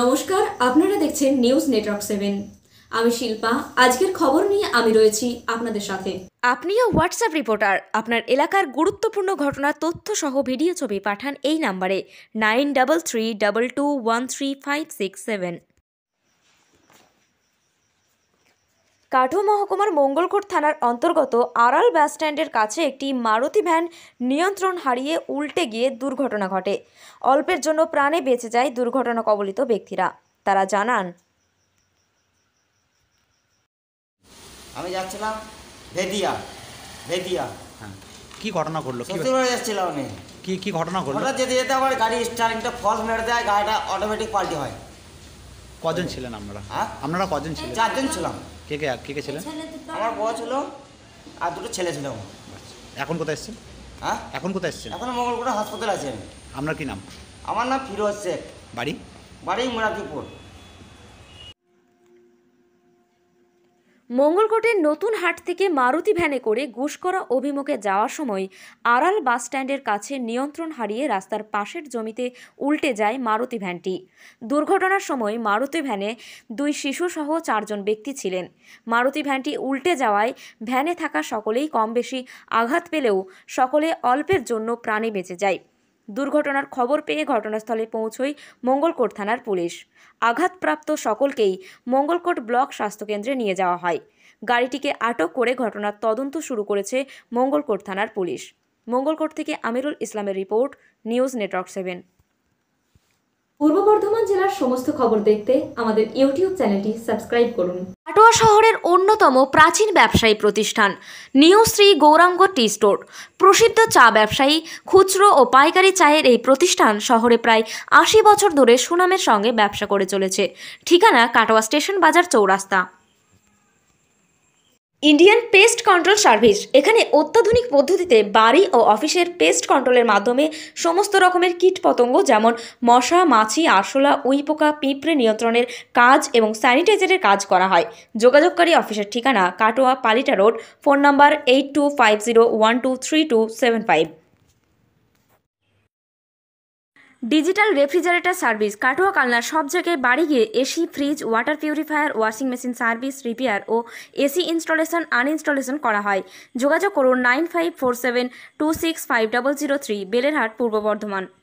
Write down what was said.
নমস্কার আপনারা দেখছেন নিউজ নেটওয়ার্ক সেভেন আমি শিল্পা আজকের খবর নিয়ে আমি রয়েছি আপনাদের সাথে আপনিও হোয়াটসঅ্যাপ রিপোর্টার আপনার এলাকার গুরুত্বপূর্ণ ঘটনার তথ্য সহ ভিডিও ছবি পাঠান এই নাম্বারে nine double three double two one three five six seven কাঠো মহকুমার মঙ্গলকোট থানার অন্তর্গত আড়াল বাসস্ট্যান্ডের কাছে একটি মারুতি ভ্যান নিয়ন্ত্রণ হারিয়ে উল্টে গিয়ে দুর্ঘটনা ঘটে অল্পের জন্য প্রাণে বেঁচে যায় দুর্ঘটনা কবলিত ব্যক্তিরা তারা জানান আমি যাচ্ছিলাম ভেদিয়া ভেদিয়া হ্যাঁ। কি ঘটনা যাচ্ছিলাম আমি কি কি ঘটনা যেতে যেতে আমার গাড়ি মেরে দেয় গাড়িটা অটোমেটিক পাল্টি হয় কজন ছিলেন আপনারা হ্যাঁ? আপনারা কজন ছিলেন চারজন ছিলাম কে কে কে কে ছিলেন আমার বউ ছিল আর দুটো ছেলে ছিল এখন কোথায় এসছেন হ্যাঁ এখন কোথায় এসছেন এখন মঙ্গলগুড়া হাসপাতাল আছেন আপনার কি নাম আমার নাম ফিরোজ শেখ বাড়ি বাড়ি মুরাদিপুর মঙ্গলকোটের নতুন হাট থেকে মারুতি ভ্যানে করে ঘুষকরা অভিমুখে যাওয়ার সময় আড়াল বাসস্ট্যান্ডের কাছে নিয়ন্ত্রণ হারিয়ে রাস্তার পাশের জমিতে উল্টে যায় মারুতি ভ্যানটি দুর্ঘটনার সময় মারুতি ভ্যানে দুই শিশুসহ চারজন ব্যক্তি ছিলেন মারুতি ভ্যানটি উল্টে যাওয়ায় ভ্যানে থাকা সকলেই কম বেশি আঘাত পেলেও সকলে অল্পের জন্য প্রাণে বেঁচে যায় দুর্ঘটনার খবর পেয়ে ঘটনাস্থলে পৌঁছয় মঙ্গলকোট থানার পুলিশ আঘাতপ্রাপ্ত সকলকেই মঙ্গলকোট ব্লক স্বাস্থ্যকেন্দ্রে নিয়ে যাওয়া হয় গাড়িটিকে আটক করে ঘটনার তদন্ত শুরু করেছে মঙ্গলকোট থানার পুলিশ মঙ্গলকোট থেকে আমিরুল ইসলামের রিপোর্ট নিউজ নেটওয়ার্ক সেভেন পূর্ব বর্ধমান জেলার সমস্ত খবর দেখতে আমাদের ইউটিউব চ্যানেলটি সাবস্ক্রাইব করুন কাটোয়া শহরের অন্যতম প্রাচীন ব্যবসায়ী প্রতিষ্ঠান new Shri Gouranga tea store প্রসিদ্ধ চা ব্যবসায়ী খুচরো ও পাইকারি চায়ের এই প্রতিষ্ঠান শহরে প্রায় আশি বছর ধরে সুনামের সঙ্গে ব্যবসা করে চলেছে ঠিকানা কাটোয়া স্টেশন বাজার চৌরাস্তা ইন্ডিয়ান পেস্ট কন্ট্রোল সার্ভিস এখানে অত্যাধুনিক পদ্ধতিতে বাড়ি ও অফিসের পেস্ট কন্ট্রোলের মাধ্যমে সমস্ত রকমের কীটপতঙ্গ যেমন মশা মাছি আরশোলা উইপোকা পিঁপড়ে নিয়ন্ত্রণের কাজ এবং স্যানিটাইজারের কাজ করা হয় যোগাযোগকারী অফিসের ঠিকানা Katwa Palita road phone number eight two five zero one two three two seven five digital refrigerator service Katwa কালনার সব জায়গায় বাড়ি গিয়ে AC fridge water purifier washing machine service repair ও এসি ইনস্টলেশন আনইনস্টলেশন করা হয় যোগাযোগ করুন nine five four seven two six five double zero three Belerhat Purba Bardhaman